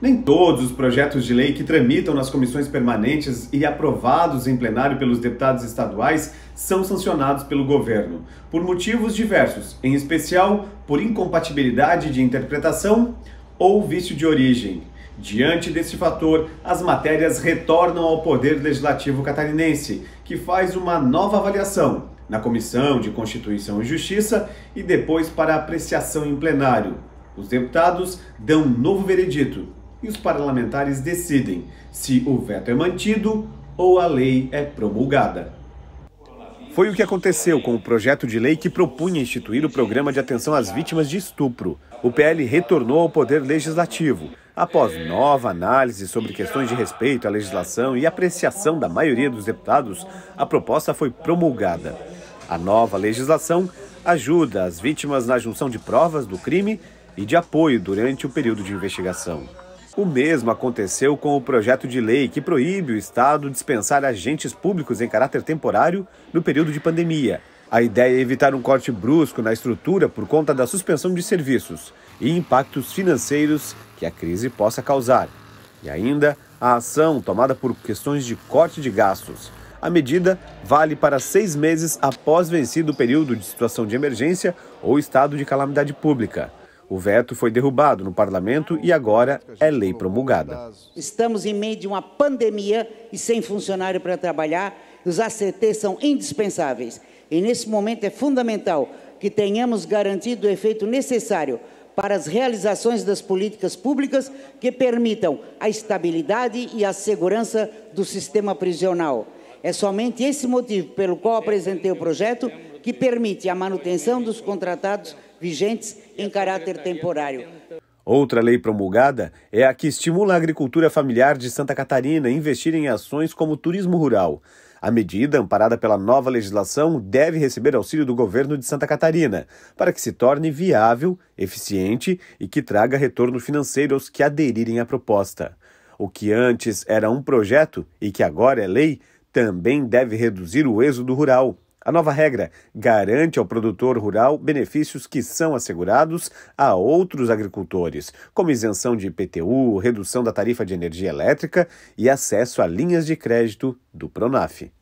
Nem todos os projetos de lei que tramitam nas comissões permanentes e aprovados em plenário pelos deputados estaduais são sancionados pelo governo, por motivos diversos, em especial por incompatibilidade de interpretação ou vício de origem. Diante desse fator, as matérias retornam ao Poder Legislativo Catarinense, que faz uma nova avaliação na Comissão de Constituição e Justiça e depois para apreciação em plenário. Os deputados dão um novo veredito e os parlamentares decidem se o veto é mantido ou a lei é promulgada. Foi o que aconteceu com o projeto de lei que propunha instituir o Programa de Atenção às Vítimas de Estupro. O PL retornou ao Poder Legislativo, após nova análise sobre questões de respeito à legislação e apreciação da maioria dos deputados, a proposta foi promulgada. A nova legislação ajuda as vítimas na junção de provas do crime e de apoio durante o período de investigação. O mesmo aconteceu com o projeto de lei que proíbe o Estado dispensar agentes públicos em caráter temporário no período de pandemia. A ideia é evitar um corte brusco na estrutura por conta da suspensão de serviços e impactos financeiros que a crise possa causar. E ainda a ação tomada por questões de corte de gastos, a medida vale para seis meses após vencido o período de situação de emergência ou estado de calamidade pública. O veto foi derrubado no parlamento e agora é lei promulgada. Estamos em meio de uma pandemia e sem funcionário para trabalhar, os ACTs são indispensáveis. E nesse momento é fundamental que tenhamos garantido o efeito necessário para as realizações das políticas públicas que permitam a estabilidade e a segurança do sistema prisional. É somente esse motivo pelo qual apresentei o projeto que permite a manutenção dos contratados vigentes em caráter temporário. Outra lei promulgada é a que estimula a agricultura familiar de Santa Catarina a investir em ações como turismo rural. A medida, amparada pela nova legislação, deve receber auxílio do governo de Santa Catarina para que se torne viável, eficiente e que traga retorno financeiro aos que aderirem à proposta. O que antes era um projeto e que agora é lei também deve reduzir o êxodo rural. A nova regra garante ao produtor rural benefícios que são assegurados a outros agricultores, como isenção de IPTU, redução da tarifa de energia elétrica e acesso a linhas de crédito do Pronaf.